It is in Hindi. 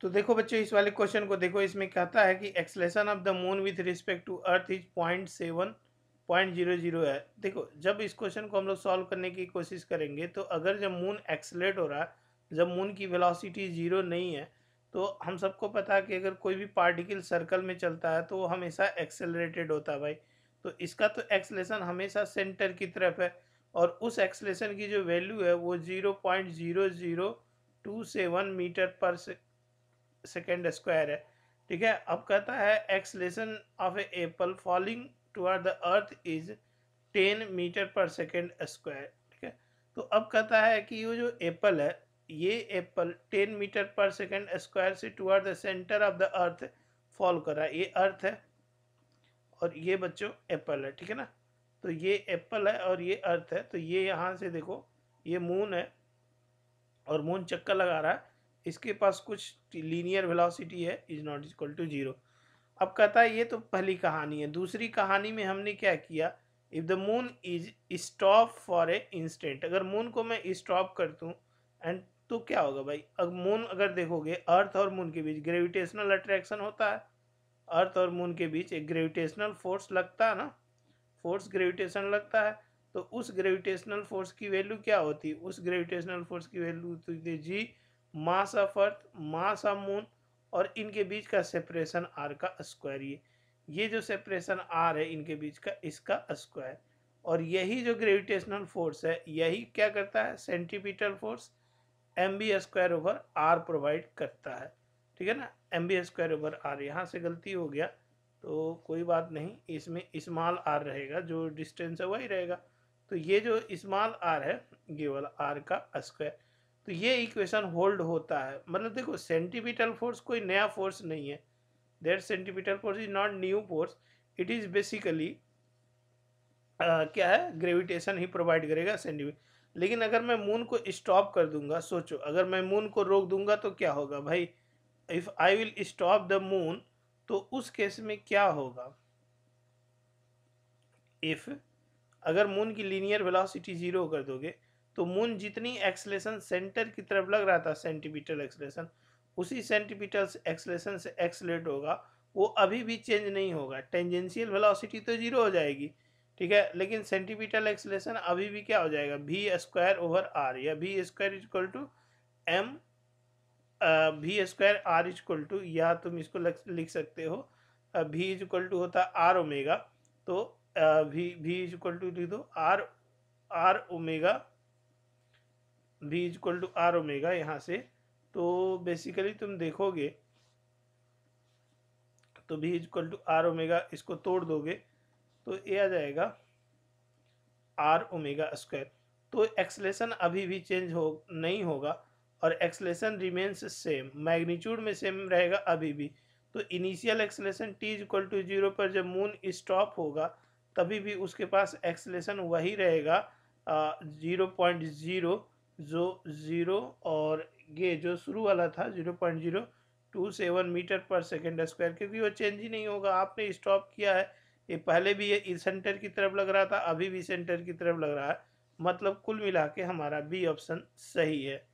तो देखो बच्चों इस वाले क्वेश्चन को देखो इसमें कहता है कि acceleration of the moon with respect to earth is point seven point zero zero है देखो जब इस क्वेश्चन को हम लोग सॉल्व करने की कोशिश करेंगे तो अगर जब मून एक्सलेट हो रहा है जब मून की वेलोसिटी ज़ीरो नहीं है तो हम सबको पता है कि अगर कोई भी पार्टिकल सर्कल में चलता है तो वो हमेशा एक्सेलरेटेड होता है भाई तो इसका तो एक्सलेशन हमेशा सेंटर की तरफ है और उस एक्सलेशन की जो वैल्यू है वो zero point zero zero two seven metre per से सेकेंड स्क्वायर है ठीक है अब कहता है acceleration of a apple falling toward the earth is ten metre पर सेकेंड स्क्वायर ठीक है तो अब कहता है कि ये जो एप्पल है ये एप्पल टेन मीटर पर सेकेंड स्क्वायर से toward the centre of the earth fall कर रहा है ये अर्थ है और ये बच्चों एप्पल है ठीक है ना तो ये एप्पल है और ये अर्थ है तो ये यहाँ से देखो ये मून है और मून चक्कर लगा रहा है इसके पास कुछ लीनियर वेलोसिटी है is not equal to zero अब कहता है ये तो पहली कहानी है दूसरी कहानी में हमने क्या किया if the moon is stop for a instant अगर मून को मैं स्टॉप कर दूँ एंड तो क्या होगा भाई अब मून अगर देखोगे अर्थ और मून के बीच ग्रेविटेशनल अट्रैक्शन होता है अर्थ और मून के बीच एक ग्रेविटेशनल फोर्स लगता है ना फोर्स ग्रेविटेशन लगता है तो उस ग्रेविटेशनल फोर्स की वैल्यू क्या होती उस ग्रेविटेशनल फोर्स की वैल्यू तो होती G mass of earth mass of moon और इनके बीच का सेपरेशन आर का स्क्वायर ये ये जो सेपरेशन आर है इनके बीच का इसका स्क्वायर और यही जो ग्रेविटेशनल फोर्स है यही क्या करता है centripetal force M B square over R provide करता है ठीक है ना M B square over R यहाँ से गलती हो गया तो कोई बात नहीं इसमें इस्माल आर रहेगा जो डिस्टेंस है वही रहेगा तो ये जो इस्माल आर है ये वाला आर का स्क्वायर तो ये इक्वेशन होल्ड होता है मतलब देखो सेंटिपिटल फोर्स कोई नया फोर्स नहीं है that centripetal force is not new force it is basically क्या है ग्रेविटेशन ही प्रोवाइड करेगा सेंटीमीटर लेकिन अगर मैं मून को स्टॉप कर दूंगा सोचो अगर मैं मून को रोक दूंगा तो क्या होगा भाई if I will stop the moon तो उस केस में क्या होगा इफ़ अगर मून की लीनियर वेलोसिटी ज़ीरो कर दोगे तो मून जितनी एक्सलेशन सेंटर की तरफ लग रहा था सेंटीमीटर एक्सलेशन उसी सेंटीमीटर एक्सलेशन से एक्सलेट होगा वो अभी भी चेंज नहीं होगा टेंजेंशियल वेलोसिटी तो जीरो हो जाएगी ठीक है लेकिन सेंटीमीटर एक्सलेशन अभी भी क्या हो जाएगा भी स्क्वायर ओवर आर या v square is equal to M v square R is equal to या तुम इसको लिख सकते हो इज इजक्वल टू होता आर ओमेगा तो भी इज इजक्वल टू लिख दो R R omega v is equal to R omega यहाँ से तो बेसिकली तुम देखोगे तो v is equal to R omega इसको तोड़ दोगे तो ये आ जाएगा आर ओमेगा स्क्वायर तो एक्सलेशन अभी भी चेंज हो नहीं होगा और एक्सलेशन रिमेन्स सेम मैग्नीट्यूड में सेम रहेगा अभी भी तो initial acceleration T is equal to zero पर जब मून स्टॉप होगा तभी भी उसके पास एक्सलेशन वही रहेगा जीरो पॉइंट जीरो जो ज़ीरो और ये जो शुरू वाला था zero point zero two seven metre पर सेकेंड स्क्वायर क्योंकि वो चेंज ही नहीं होगा आपने स्टॉप किया है ये पहले भी ये इस e सेंटर की तरफ लग रहा था अभी भी सेंटर की तरफ लग रहा है मतलब कुल मिला के हमारा बी ऑप्शन सही है